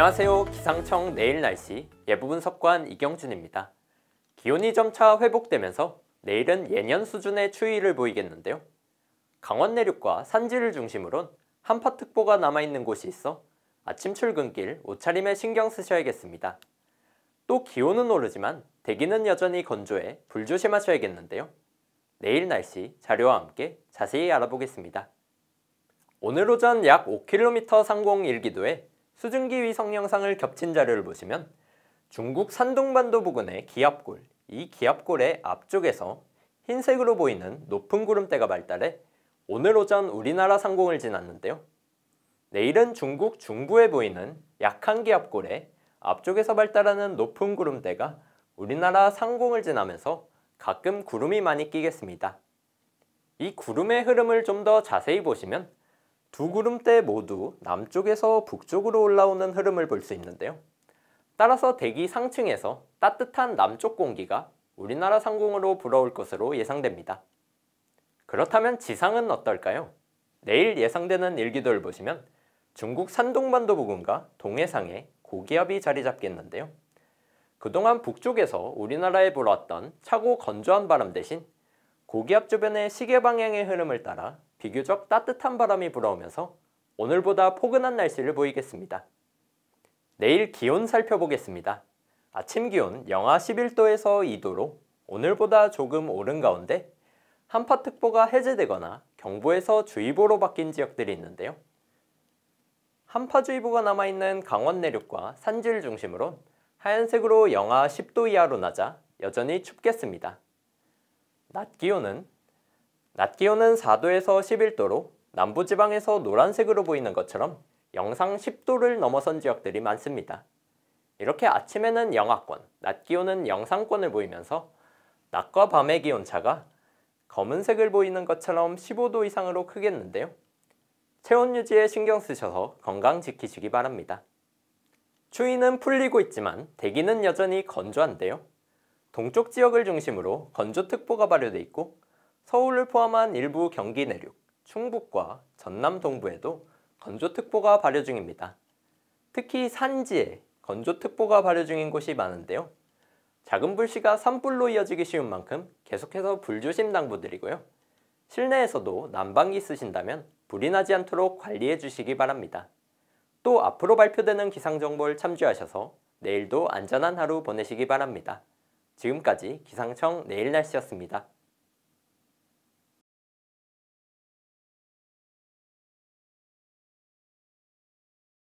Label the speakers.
Speaker 1: 안녕하세요 기상청 내일 날씨 예부분 석관 이경준입니다. 기온이 점차 회복되면서 내일은 예년 수준의 추위를 보이겠는데요. 강원 내륙과 산지를 중심으로 한파특보가 남아있는 곳이 있어 아침 출근길 옷차림에 신경 쓰셔야겠습니다. 또 기온은 오르지만 대기는 여전히 건조해 불조심하셔야겠는데요. 내일 날씨 자료와 함께 자세히 알아보겠습니다. 오늘 오전 약 5km 상공 일기도에 수증기위 성영상을 겹친 자료를 보시면 중국 산동반도 부근의 기압골, 이 기압골의 앞쪽에서 흰색으로 보이는 높은 구름대가 발달해 오늘 오전 우리나라 상공을 지났는데요. 내일은 중국 중부에 보이는 약한 기압골의 앞쪽에서 발달하는 높은 구름대가 우리나라 상공을 지나면서 가끔 구름이 많이 끼겠습니다. 이 구름의 흐름을 좀 더 자세히 보시면 두 구름대 모두 남쪽에서 북쪽으로 올라오는 흐름을 볼 수 있는데요. 따라서 대기 상층에서 따뜻한 남쪽 공기가 우리나라 상공으로 불어올 것으로 예상됩니다. 그렇다면 지상은 어떨까요? 내일 예상되는 일기도를 보시면 중국 산동반도 부근과 동해상에 고기압이 자리 잡겠는데요. 그동안 북쪽에서 우리나라에 불어왔던 차고 건조한 바람 대신 고기압 주변의 시계 방향의 흐름을 따라 비교적 따뜻한 바람이 불어오면서 오늘보다 포근한 날씨를 보이겠습니다. 내일 기온 살펴보겠습니다. 아침 기온 영하 11도에서 2도로 오늘보다 조금 오른 가운데 한파특보가 해제되거나 경보에서 주의보로 바뀐 지역들이 있는데요. 한파주의보가 남아있는 강원 내륙과 산지를 중심으로 하얀색으로 영하 10도 이하로 낮아 여전히 춥겠습니다. 낮 기온은 낮 기온은 4도에서 11도로 남부지방에서 노란색으로 보이는 것처럼 영상 10도를 넘어선 지역들이 많습니다. 이렇게 아침에는 영하권, 낮 기온은 영상권을 보이면서 낮과 밤의 기온차가 검은색을 보이는 것처럼 15도 이상으로 크겠는데요. 체온 유지에 신경 쓰셔서 건강 지키시기 바랍니다. 추위는 풀리고 있지만 대기는 여전히 건조한데요. 동쪽 지역을 중심으로 건조특보가 발효돼 있고 서울을 포함한 일부 경기 내륙, 충북과 전남 동부에도 건조특보가 발효 중입니다. 특히 산지에 건조특보가 발효 중인 곳이 많은데요. 작은 불씨가 산불로 이어지기 쉬운 만큼 계속해서 불조심 당부드리고요. 실내에서도 난방기 쓰신다면 불이 나지 않도록 관리해 주시기 바랍니다. 또 앞으로 발표되는 기상정보를 참조하셔서 내일도 안전한 하루 보내시기 바랍니다. 지금까지 기상청 내일날씨였습니다.